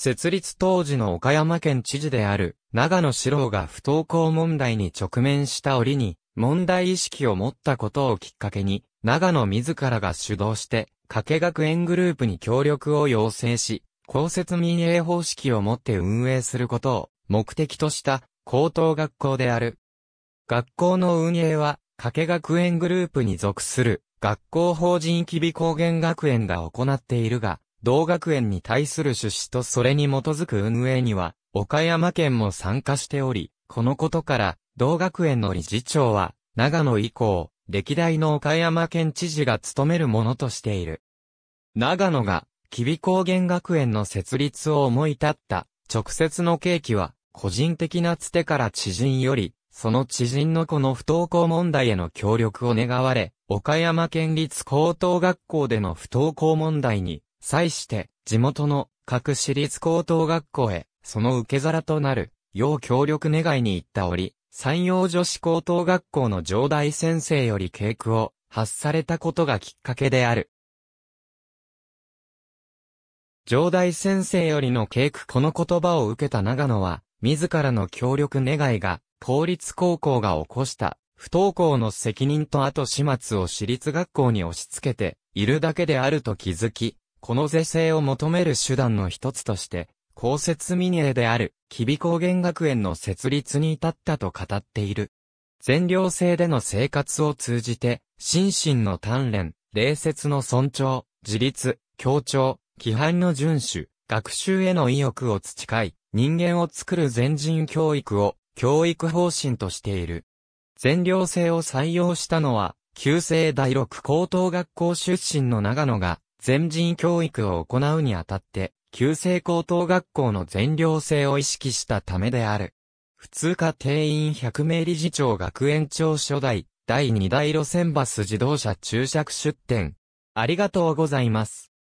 設立当時の岡山県知事である長野志郎が不登校問題に直面した折に、問題意識を持ったことをきっかけに、長野自らが主導して、加計学園グループに協力を要請し、公設民営方式をもって運営することを目的とした高等学校である。学校の運営は、加計学園グループに属する学校法人吉備高原学園が行っているが、同学園に対する趣旨とそれに基づく運営には、岡山県も参加しており、このことから、同学園の理事長は、長野以降、歴代の岡山県知事が務めるものとしている。長野が、吉備高原学園の設立を思い立った、直接の契機は、個人的なつてから知人より、その知人の子の不登校問題への協力を願われ、岡山県立高等学校での不登校問題に際して、地元の各私立高等学校へ、その受け皿となる、要協力願いに行った折、山陽女子高等学校の上代先生より稽古を発されたことがきっかけである。上代先生よりの稽古この言葉を受けた長野は、自らの協力願いが、公立高校が起こした、不登校の責任と後始末を私立学校に押し付けて、いるだけであると気づき、この是正を求める手段の一つとして、公設民営である、吉備高原学園の設立に至ったと語っている。全寮制での生活を通じて、心身の鍛錬、礼節の尊重、自立、協調、規範の遵守、学習への意欲を培い、人間を作る全人教育を、教育方針としている。全寮制を採用したのは、旧制第六高等学校出身の長野が、全人教育を行うにあたって、旧制高等学校の全寮制を意識したためである。普通科定員100名理事長学園長初代、第2代路線バス自動車注釈出展。ありがとうございます。